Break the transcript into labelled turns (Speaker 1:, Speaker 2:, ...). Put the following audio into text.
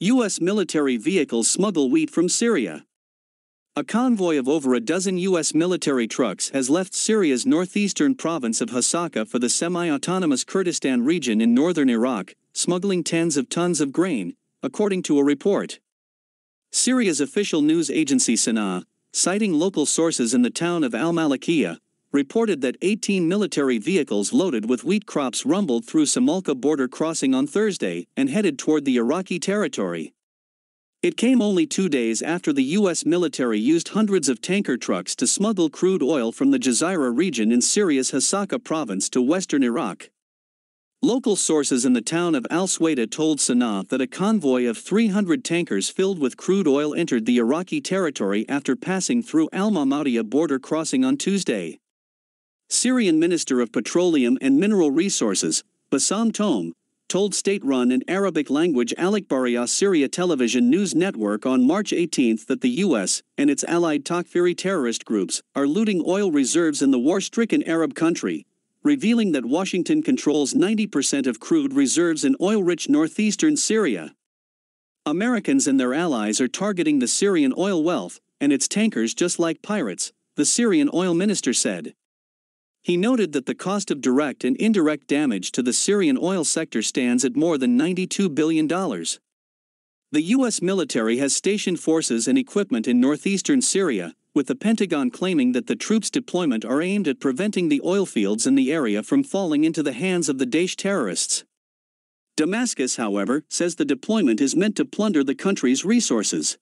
Speaker 1: U.S. military vehicles smuggle wheat from Syria. A convoy of over a dozen U.S. military trucks has left Syria's northeastern province of Hasaka for the semi-autonomous Kurdistan region in northern Iraq, smuggling tens of tons of grain, according to a report. Syria's official news agency Sana'a, citing local sources in the town of al malakiyah reported that 18 military vehicles loaded with wheat crops rumbled through Samalka border crossing on Thursday and headed toward the Iraqi territory. It came only two days after the U.S. military used hundreds of tanker trucks to smuggle crude oil from the Jazeera region in Syria's Hasaka province to western Iraq. Local sources in the town of Al Sueda told Sana'a that a convoy of 300 tankers filled with crude oil entered the Iraqi territory after passing through Al Mamadiya border crossing on Tuesday. Syrian Minister of Petroleum and Mineral Resources, Bassam Tome, told state-run and Arabic-language Al-Akbariya Syria television news network on March 18 that the U.S. and its allied Takfiri terrorist groups are looting oil reserves in the war-stricken Arab country, revealing that Washington controls 90% of crude reserves in oil-rich northeastern Syria. Americans and their allies are targeting the Syrian oil wealth and its tankers just like pirates, the Syrian oil minister said. He noted that the cost of direct and indirect damage to the Syrian oil sector stands at more than $92 billion. The U.S. military has stationed forces and equipment in northeastern Syria, with the Pentagon claiming that the troops' deployment are aimed at preventing the oil fields in the area from falling into the hands of the Daesh terrorists. Damascus, however, says the deployment is meant to plunder the country's resources.